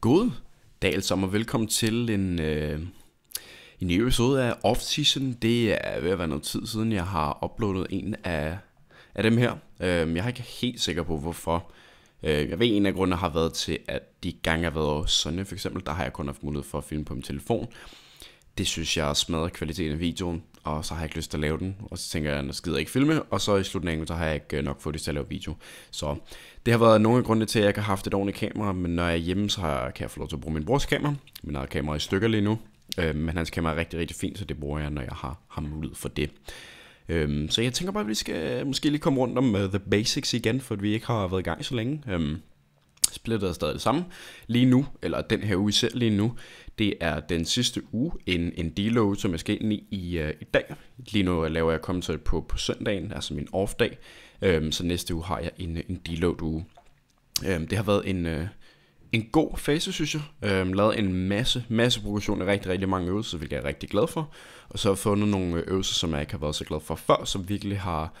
God dag alle sammen, og velkommen til en, øh, en ny episode af Off-Season. Det er ved at være noget tid siden, jeg har uploadet en af, af dem her. Øh, jeg er ikke helt sikker på, hvorfor. Øh, jeg ved, en af grundene har været til, at de gange, jeg har været hos for eksempel, der har jeg kun haft mulighed for at filme på min telefon det synes jeg smadrer kvaliteten af videoen, og så har jeg ikke lyst til at lave den, og så tænker jeg, at skider ikke filme, og så i slutningen, så har jeg ikke øh, nok fået det til at lave video. Så det har været nogle af grunde til, at jeg ikke har haft et ordentligt kamera, men når jeg er hjemme, så har, kan jeg få lov til at bruge min brors kamera. Min eget kamera er i stykker lige nu, øh, men hans kamera er rigtig, rigtig fint, så det bruger jeg, når jeg har, har mulighed for det. Øhm, så jeg tænker bare, at vi skal øh, måske lige komme rundt om uh, The Basics igen, for vi ikke har været i gang så længe. Øhm, Splittet er stadig det samme. Lige nu, eller den her uge, selv lige nu, det er den sidste uge, en, en deload, som jeg skal ind i i, uh, i dag. Lige nu laver jeg kommentar på, på søndagen, altså min off-dag. um, øhm, så næste uge har jeg en, en deload uge. Um, det har været en, uh, en god fase, synes jeg. Um, lavet en masse, masse progression af rigtig, rigtig mange øvelser, hvilket jeg er rigtig glad for. Og så har jeg fundet nogle øh, øvelser, som jeg ikke har været så glad for før, som virkelig har,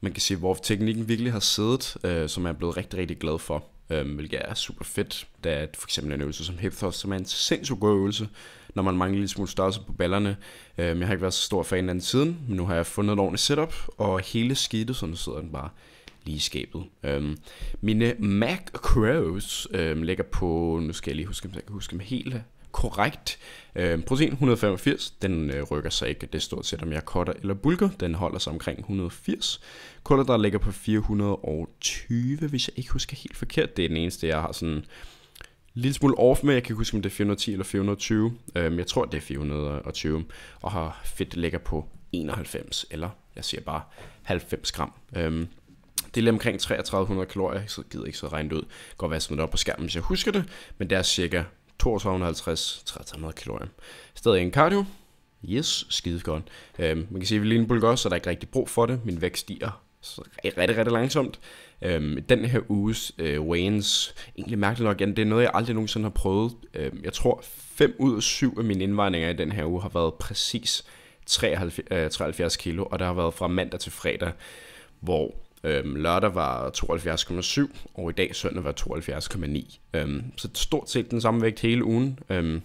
man kan sige, hvor teknikken virkelig har siddet, øh, som jeg er blevet rigtig, rigtig glad for øhm, hvilket er super fedt, da for eksempel en øvelse som hip thrust, som er en sindssygt god øvelse, når man mangler lidt smule størrelse på ballerne. Øhm, jeg har ikke været så stor fan af den siden, men nu har jeg fundet et ordentligt setup, og hele skidtet, så sidder den bare lige i skabet. Øhm, mine Mac Crows øhm, ligger på, nu skal jeg lige huske, om jeg kan huske dem helt, korrekt. Øh, protein 185, den øh, rykker sig ikke, det stort set om jeg cutter eller bulker, den holder sig omkring 180. der ligger på 420, hvis jeg ikke husker helt forkert, det er den eneste jeg har sådan lille smule off med, jeg kan ikke huske om det er 410 eller 420, øhm, jeg tror det er 420, og har fedt ligger på 91, eller jeg siger bare 90 gram. Øhm, det er omkring 3300 kalorier, så gider jeg ikke så regne det ud. går være, smidt op på skærmen, hvis jeg husker det, men det er cirka 250-300 kalorier. Stadig en cardio. Yes, skide godt. Øhm, man kan sige, at vi lige en også, så der er ikke rigtig brug for det. Min vægt stiger rigtig, rigtig langsomt. Øhm, den her uges øh, Wayne's, egentlig mærkeligt nok, igen, det er noget, jeg aldrig nogensinde har prøvet. Øhm, jeg tror, 5 ud af 7 af mine indvejninger i den her uge har været præcis 73, øh, 73 kilo, og der har været fra mandag til fredag, hvor Øhm, lørdag var 72,7, og i dag søndag var 72,9. Øhm, så stort set den samme vægt hele ugen. Øhm,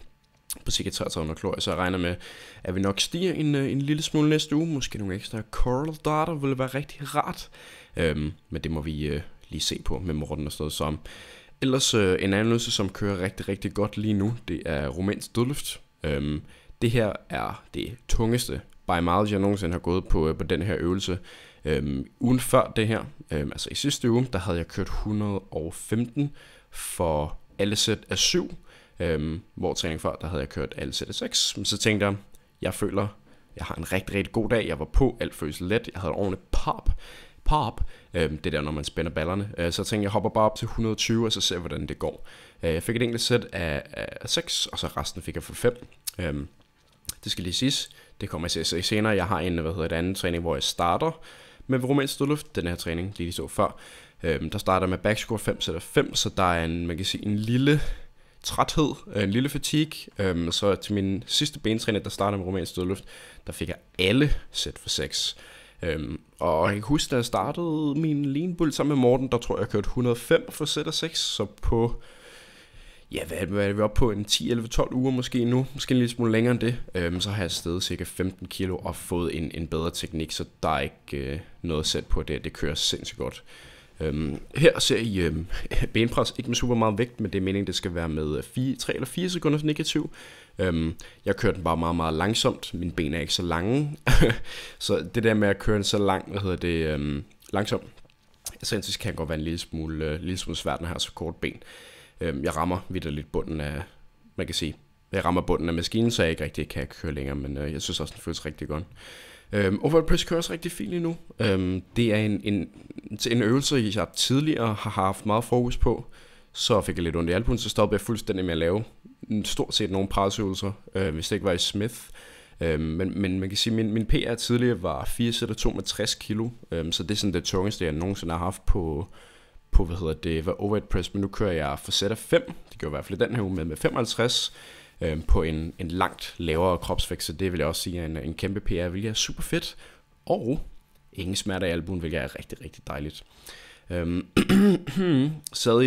på cirka 3300 kalorier, så jeg regner med, at vi nok stiger en, øh, en lille smule næste uge. Måske nogle ekstra coral data ville være rigtig rart. Øhm, men det må vi øh, lige se på med Morten og stedet som. Ellers øh, en løse, som kører rigtig, rigtig godt lige nu, det er rumænsk dødløft. Øhm, det her er det tungeste by miles, jeg nogensinde har gået på, øh, på den her øvelse. Øhm, ugen før det her, øhm, altså i sidste uge, der havde jeg kørt 115 for alle sæt af 7, øhm, hvor træning før, der havde jeg kørt alle sæt af 6. Men så tænkte jeg, jeg føler, jeg har en rigtig, rigtig god dag, jeg var på, alt føles let, jeg havde ordentligt pop, pop, øhm, det der, når man spænder ballerne. Øh, så tænkte jeg, jeg hopper bare op til 120, og så ser hvordan det går. Øh, jeg fik et enkelt sæt af, af 6, og så resten fik jeg for 5. Øhm, det skal lige siges, det kommer jeg til senere. Jeg har en, hvad hedder det, anden træning, hvor jeg starter men ved romansk stødløft, den her træning, lige vi så før, øh, der starter med back squat 5 sætter 5, så der er en, man kan sige, en lille træthed, øh, en lille fatigue. Øhm, så til min sidste bentræning, der starter med romansk stødløft, der fik jeg alle sæt for 6. Øhm, og jeg kan huske, da jeg startede min lean bull sammen med Morten, der tror jeg, jeg kørte 105 for sæt af 6, så på ja, hvad, hvad er vi oppe på? En 10, 11, 12 uger måske nu. Måske en lille smule længere end det. Øhm, så har jeg stedet cirka 15 kilo og fået en, en bedre teknik, så der er ikke øh, noget sæt på det. Det kører sindssygt godt. Øhm, her ser I øhm, benpres, ikke med super meget vægt, men det er meningen, det skal være med 4, øh, 3 eller 4 sekunder negativ. Øhm, jeg kører den bare meget, meget langsomt. Mine ben er ikke så lange. så det der med at køre den så langt, hvad hedder det, øhm, langsomt, så kan godt være en lille smule, øh, lille smule svært, når jeg har så kort ben øh, jeg rammer lidt bunden af, man kan sige, jeg rammer bunden af maskinen, så jeg ikke rigtig kan køre længere, men øh, jeg synes også, den føles rigtig godt. Øh, overall press kører også rigtig fint lige nu. Øhm, det er en, en, en øvelse, jeg tidligere har haft meget fokus på, så fik jeg lidt ondt i albuen, så stoppede jeg fuldstændig med at lave stort set nogle presøvelser, øh, hvis det ikke var i Smith. Øh, men, men man kan sige, at min, min PR tidligere var 4 sætter 2 med 60 kilo, øh, så det er sådan det tungeste, jeg nogensinde har haft på, på, hvad hedder det, var overhead press, men nu kører jeg for sæt af 5, det gør jeg i hvert fald i den her uge med, med 55, øh, på en, en langt lavere kropsvægt, så det vil jeg også sige er en, en kæmpe PR, hvilket er super fedt, og ingen smerter i albuen, hvilket er rigtig, rigtig dejligt. Øhm,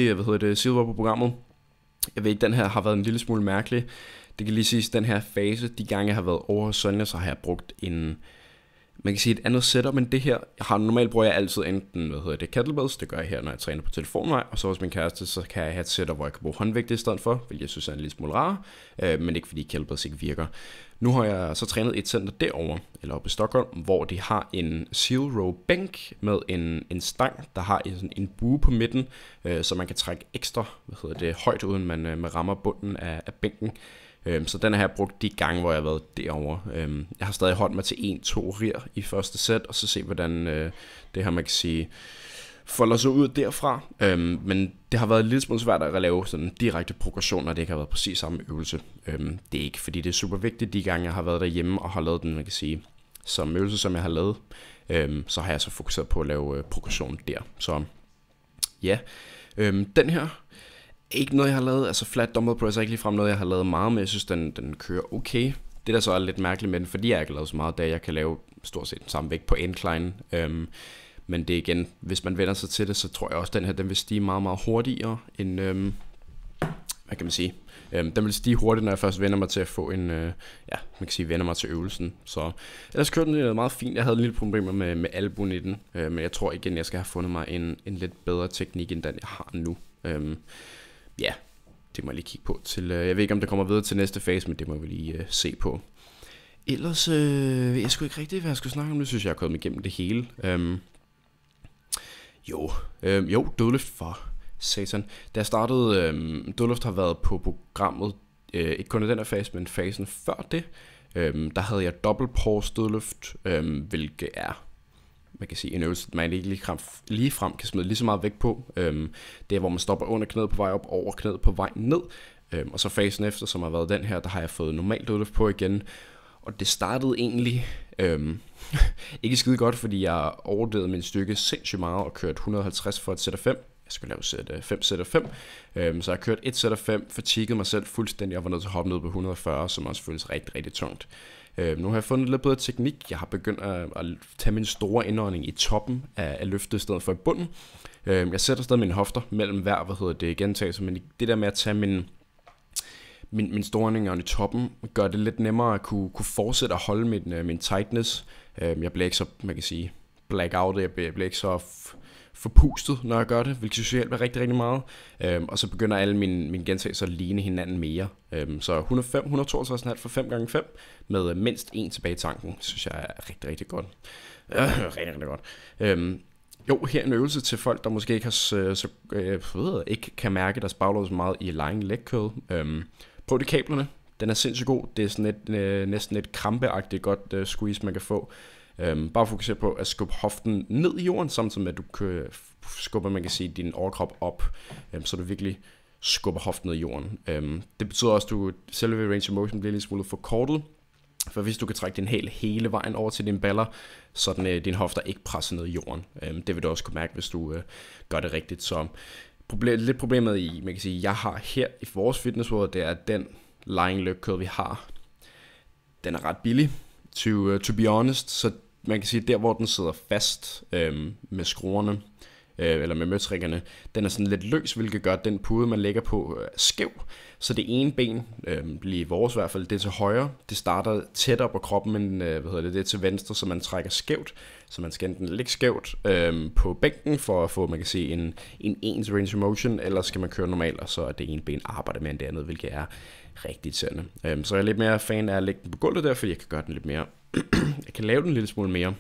i, hvad hedder det, silver på programmet. Jeg ved ikke, den her har været en lille smule mærkelig. Det kan lige siges, den her fase, de gange jeg har været over søndag, så har jeg brugt en, man kan sige et andet setup end det her. Jeg har normalt bruger jeg altid enten, hvad hedder det, kettlebells, det gør jeg her, når jeg træner på telefonvej, og så hos min kæreste, så kan jeg have et setup, hvor jeg kan bruge håndvægte i stedet for, hvilket jeg synes er en lille smule rar, øh, men ikke fordi kettlebells ikke virker. Nu har jeg så trænet et center derover eller oppe i Stockholm, hvor de har en seal row bænk med en, en stang, der har en, en bue på midten, øh, så man kan trække ekstra hvad hedder det, højt, uden man, øh, man rammer bunden af, af bænken. Øhm, så den har jeg brugt de gange, hvor jeg har været derovre. Øhm, jeg har stadig holdt mig til 1-2 rir i første sæt, og så se, hvordan øh, det her, man kan sige, folder sig ud derfra. Øhm, men det har været lidt smule svært at lave sådan direkte progression, når det ikke har været præcis samme øvelse. Øhm, det er ikke, fordi det er super vigtigt, de gange jeg har været derhjemme og har lavet den, man kan sige, som øvelse, som jeg har lavet, så har jeg så fokuseret på at lave øh, progression der. Så ja, den her ikke noget, jeg har lavet. Altså flat dumbbell press er ikke ligefrem noget, jeg har lavet meget med. Jeg synes, den, den kører okay. Det, der så er lidt mærkeligt med den, fordi jeg ikke har lavet så meget, da jeg kan lave stort set den samme vægt på incline. Øhm, men det er igen, hvis man vender sig til det, så tror jeg også, at den her den vil stige meget, meget hurtigere end, øhm, hvad kan man sige, Øhm, den vil stige hurtigt, når jeg først vender mig til at få en, øh, ja, man kan sige, vender mig til øvelsen. Så ellers kørte den meget fint. Jeg havde en lille problemer med, med albuen i den, øh, men jeg tror igen, jeg skal have fundet mig en, en lidt bedre teknik, end den jeg har nu. Øhm, ja, det må jeg lige kigge på til, øh, jeg ved ikke om det kommer videre til næste fase, men det må vi lige øh, se på. Ellers, øh, jeg skulle ikke rigtig, hvad jeg skulle snakke om, nu synes jeg, jeg er kommet igennem det hele. Øhm, jo, øhm, jo, dødløft for satan. Da jeg startede, øhm, dødløft har været på programmet, øh, ikke kun i den her fase, men fasen før det. Øhm, der havde jeg dobbelt pause dødløft, øhm, hvilket er man kan sige, en øvelse, man ikke lige frem, lige frem kan smide lige så meget vægt på. Øhm, det er, hvor man stopper under knæet på vej op, over knæet på vej ned. Øhm, og så fasen efter, som har været den her, der har jeg fået normalt dødløft på igen. Og det startede egentlig øhm, ikke skide godt, fordi jeg overdødede min stykke sindssygt meget og kørte 150 for et sæt af 5. Jeg skulle lave sæt 5 sæt af 5. Øhm, så jeg kørte et sæt af 5, fatigede mig selv fuldstændig og var nødt til at hoppe ned på 140, som også føles rigtig, rigtig tungt. Øh, nu har jeg fundet lidt bedre teknik. Jeg har begyndt at, at tage min store indånding i toppen af, af løftet i stedet for i bunden. Øh, jeg sætter stadig mine hofter mellem hver, hvad hedder det, gentagelse, men det der med at tage min, min, min store i toppen, gør det lidt nemmere at kunne, kunne fortsætte at holde min, øh, min tightness. Øh, jeg bliver ikke så, man kan sige, blackout, jeg bliver, jeg bliver ikke så forpustet, når jeg gør det, hvilket synes jeg hjælper rigtig, rigtig meget. Øhm, og så begynder alle mine, mine så at ligne hinanden mere. Øhm, så 105, 152,5 for 5 gange 5 med øh, mindst en tilbage i tanken, synes jeg er rigtig, rigtig godt. Øh, rigtig, rigtig godt. Øhm, jo, her en øvelse til folk, der måske ikke, har, så, øh, så, øh, ved, ikke kan mærke deres baglov så meget i lange leg curl. Øhm, prøv de kablerne. Den er sindssygt god. Det er sådan et, øh, næsten et krampeagtigt godt øh, squeeze, man kan få. Øhm, bare fokusere på at skubbe hoften ned i jorden, samtidig med at du skubber, man kan sige, din overkrop op, øhm, så du virkelig skubber hoften ned i jorden. Øhm, det betyder også, at du, selve range of motion bliver lidt smule forkortet, for hvis du kan trække din hæl hele vejen over til din baller, så den, øh, din hofter ikke presser ned i jorden. Øhm, det vil du også kunne mærke, hvis du øh, gør det rigtigt. Så problem, lidt problemet i, man kan sige, jeg har her i vores fitnessråd, det er, at den lying leg curl, vi har, den er ret billig, to, uh, to be honest, så man kan sige, der hvor den sidder fast øh, med skruerne, øh, eller med møtrikkerne, den er sådan lidt løs, hvilket gør, at den pude, man lægger på, øh, er skæv. Så det ene ben, øh, lige i vores i hvert fald, det er til højre. Det starter tættere på kroppen, men øh, hvad hedder det, det er til venstre, så man trækker skævt. Så man skal enten ligge skævt øh, på bænken for at få, man kan sige, en, en ens range of motion, eller skal man køre normalt, og så er det ene ben arbejder med end det andet, hvilket er rigtig tændende. Øh, så jeg er lidt mere fan af at lægge den på gulvet der, fordi jeg kan gøre den lidt mere jeg kan lave den en lille smule mere.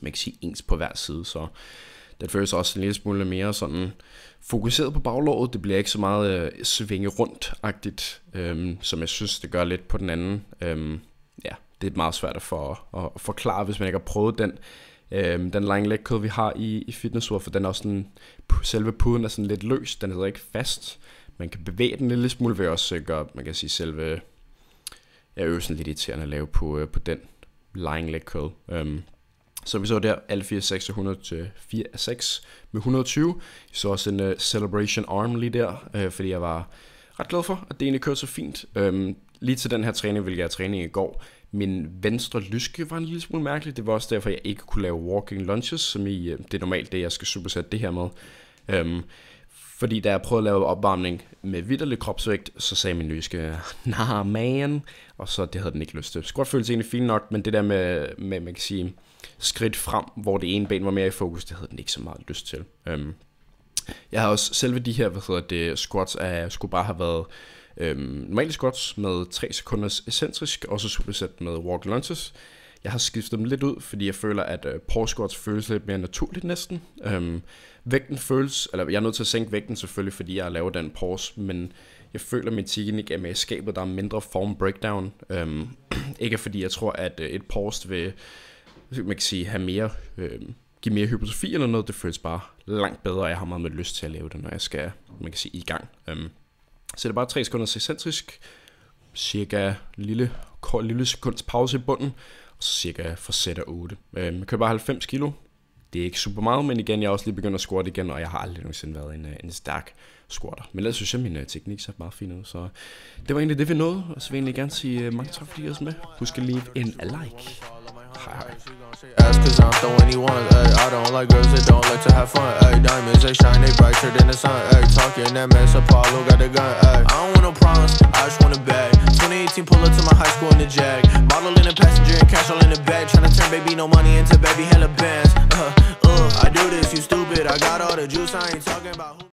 Man kan sige ens på hver side, så den føles også en lille smule mere sådan fokuseret på baglåret. Det bliver ikke så meget øh, svinge rundt-agtigt, øhm, som jeg synes, det gør lidt på den anden. Øhm, ja, det er meget svært at, for, at, at forklare, hvis man ikke har prøvet den. Øhm, den lange leg vi har i, i fitnessur, for den er også sådan, selve puden er sådan lidt løs, den sidder ikke fast. Man kan bevæge den en lille smule ved også øh, gøre, man kan sige selve, ja, øvelsen lidt irriterende at lave på, øh, på den lying leg curl. Um, så vi så der alle 4 6 100 til 4 af 6 med 120. Vi så også en uh, celebration arm lige der, uh, fordi jeg var ret glad for, at det egentlig kørte så fint. Um, lige til den her træning, hvilket jeg træning i går, min venstre lyske var en lille smule mærkelig. Det var også derfor, jeg ikke kunne lave walking lunges, som i, øh, det er normalt det, jeg skal supersætte det her med. Um, fordi da jeg prøvede at lave opvarmning med vidderlig kropsvægt, så sagde min lyske, nah man, og så det havde den ikke lyst til. Squat føltes egentlig fint nok, men det der med, med man kan sige, skridt frem, hvor det ene ben var mere i fokus, det havde den ikke så meget lyst til. Øhm, jeg har også selve de her, hvad hedder det, squats, jeg skulle bare have været øhm, normale squats med 3 sekunders eccentrisk, og så supersæt med walk lunges. Jeg har skiftet dem lidt ud, fordi jeg føler, at øh, squats føles lidt mere naturligt næsten. Øhm, vægten føles, eller jeg er nødt til at sænke vægten selvfølgelig, fordi jeg laver den pause, men jeg føler, at min teknik er med i skabet, der er mindre form breakdown. Øhm, ikke fordi jeg tror, at øh, et pause vil, man kan sige, have mere, øh, give mere hypotrofi eller noget. Det føles bare langt bedre, og jeg har meget med lyst til at lave det, når jeg skal, man kan sige, i gang. Øhm, så det er bare 3 sekunder excentrisk, cirka lille, kort, lille sekunds pause i bunden, cirka for sæt af 8. Øh, jeg køber bare 90 kilo. Det er ikke super meget, men igen, jeg er også lige begyndt at squatte igen, og jeg har aldrig nogensinde været en, øh, en stærk squatter. Men ellers synes jeg, at min øh, teknik så meget fint ud, så det var egentlig det, vi nåede. Og så vil jeg egentlig gerne sige uh, mange tak, fordi I også med. Husk at leave en like. Hej. Ass cause I'm so anyone, ayy I don't like girls that don't like to have fun, ayy Diamonds, they shine, they brighter than the sun, ayy Talking that mess, Apollo got the gun, ayy I don't want no problems, I just want a bag 2018, pull up to my high school in the Jag. Bottle in the passenger and cash all in the bag. Tryna turn baby no money into baby hella bands. Uh, uh, I do this, you stupid. I got all the juice, I ain't talking about who.